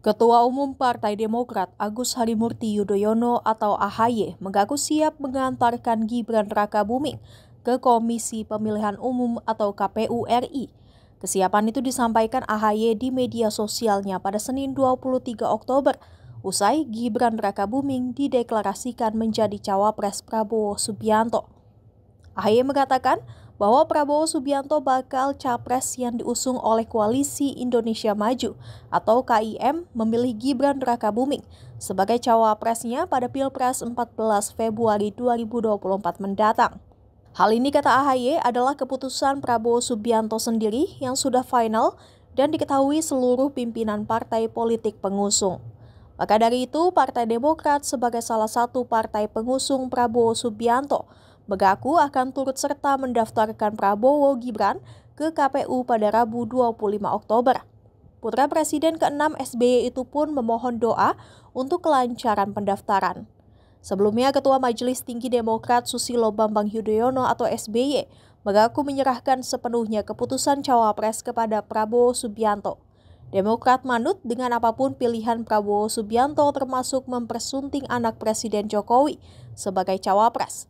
Ketua Umum Partai Demokrat Agus Harimurti Yudhoyono atau AHY mengaku siap mengantarkan Gibran Raka Buming ke Komisi Pemilihan Umum atau KPU RI. Kesiapan itu disampaikan AHY di media sosialnya pada Senin 23 Oktober, usai Gibran Raka Buming dideklarasikan menjadi cawapres Prabowo Subianto. AHY mengatakan bahwa Prabowo Subianto bakal capres yang diusung oleh Koalisi Indonesia Maju atau KIM memilih Gibran Raka Buming sebagai cawapresnya pada Pilpres 14 Februari 2024 mendatang. Hal ini kata AHY adalah keputusan Prabowo Subianto sendiri yang sudah final dan diketahui seluruh pimpinan partai politik pengusung. Maka dari itu, Partai Demokrat sebagai salah satu partai pengusung Prabowo Subianto mengaku akan turut serta mendaftarkan Prabowo Gibran ke KPU pada Rabu 25 Oktober. Putra Presiden ke-6 SBY itu pun memohon doa untuk kelancaran pendaftaran. Sebelumnya, Ketua Majelis Tinggi Demokrat Susilo Bambang Yudhoyono atau SBY mengaku menyerahkan sepenuhnya keputusan cawapres kepada Prabowo Subianto. Demokrat manut dengan apapun pilihan Prabowo Subianto termasuk mempersunting anak Presiden Jokowi sebagai cawapres.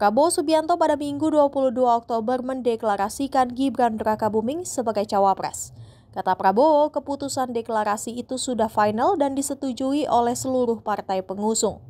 Prabowo Subianto pada Minggu 22 Oktober mendeklarasikan Gibran Raka Buming sebagai cawapres. Kata Prabowo, keputusan deklarasi itu sudah final dan disetujui oleh seluruh partai pengusung.